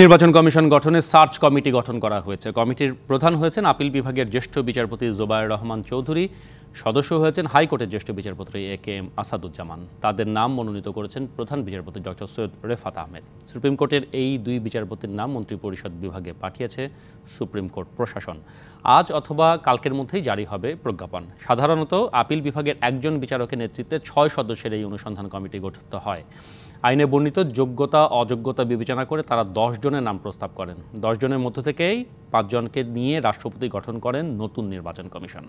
নির্বাচন কমিশন গঠনে search committee গঠন করা হয়েছে কমিটির প্রধান হয়েছেন আপিল বিভাগের জ্যেষ্ঠ বিচারপতি জোবায়ের রহমান চৌধুরী সদস্য হয়েছেন হাইকোর্টের জ্যেষ্ঠ বিচারপতি এ কে এম আসাদুজ্জামান তাদের নাম মনোনীত করেছেন প্রধান বিচারপতি ডক্টর সৈয়দ রেফাত আহমেদ সুপ্রিম কোর্টের এই দুই বিচারপতির নাম মন্ত্রিপরিষদ বিভাগে পাঠিয়েছে সুপ্রিম কোর্ট প্রশাসন আজ অথবা কালকের মধ্যেই জারি হবে প্রজ্ঞাপন সাধারণত আপিল বিভাগের একজন বিচারকের নেতৃত্বে ছয় সদস্যের এই অনুসন্ধান কমিটি গঠিত হয় আইনে বর্ণিত যোগ্যতা অযোগ্যতা বিবেচনা করে তারা দশ জনের নাম প্রস্তাব করেন দশ জনের মধ্য থেকেই পাঁচজনকে নিয়ে রাষ্ট্রপতি গঠন করেন নতুন নির্বাচন কমিশন